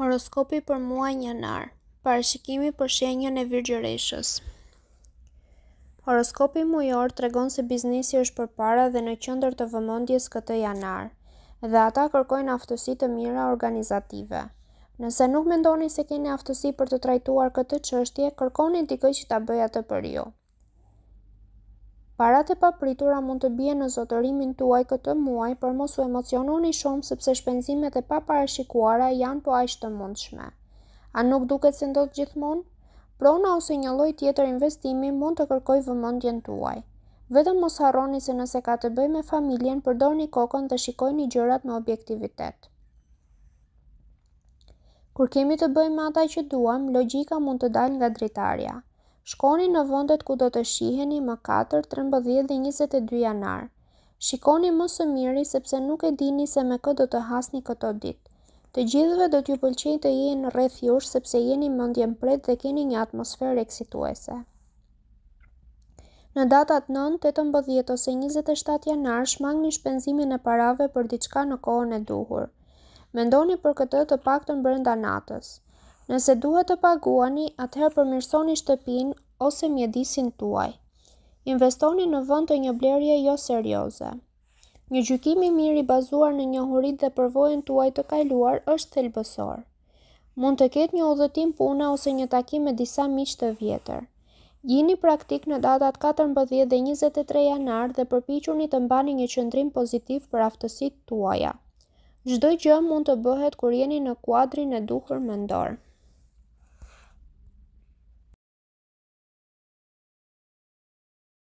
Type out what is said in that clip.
Horoskopi për muaj një nërë, parashikimi për shenjën e virgjëreshës. Horoskopi mujor të regon se biznisi është për para dhe në qëndër të vëmondjes këtë janar, dhe ata kërkojnë aftësi të mira organizative. Nëse nuk mendoni se keni aftësi për të trajtuar këtë qështje, kërkojnë në tikoj që të bëja të për jo. Parat e papritura mund të bje në zotërimin tuaj këtë muaj, por mos u emociononi shumë sepse shpenzimet e paparashikuara janë po aq të mundshme. A nuk duket se ndodh gjithmonë? Prona ose një lloj tjetër investimi mund të kërkojë vëmendjen tuaj. Vetëm mos harroni se nëse ka të bëjë me familjen, përdorni kokën të shikojni gjërat me objektivitet. Kur kemi të bëjmë ata që duam, logjika mund të dalë nga dritarja shkoni në vëndet ku do të shiheni më 4, 13 dhe 22 janar. Shikoni më së miri sepse nuk e dini se me kë do të hasni këto ditë. Të gjithëve do t'ju pëlqej të jeni në rreth jush sepse jeni mendjen pret dhe keni një atmosferë eksituese. Në datat 9, 18 ose 27 janar shmangni shpenzimin e parave për diçka në kohën e duhur. Mendoni për këtë të paktën brenda natës. Nëse duhet të paguani, atëherë përmirësoni shtëpin ose mjedisin tuaj. Investoni në vënd të një blerje jo serioze. Një gjykimi mirë i bazuar në hurit dhe përvojën tuaj të kajluar është thelbësor. Mund të ketë një udhëtim puna ose një takim me disa miqë të vjetër. Gjini praktik në datat 14 dhe 23 janar dhe përpiquni të mbani një qëndrim pozitiv për aftësit tuaja. Gjdoj gjë mund të bëhet kur jeni në kuadrin e duhur mendorë.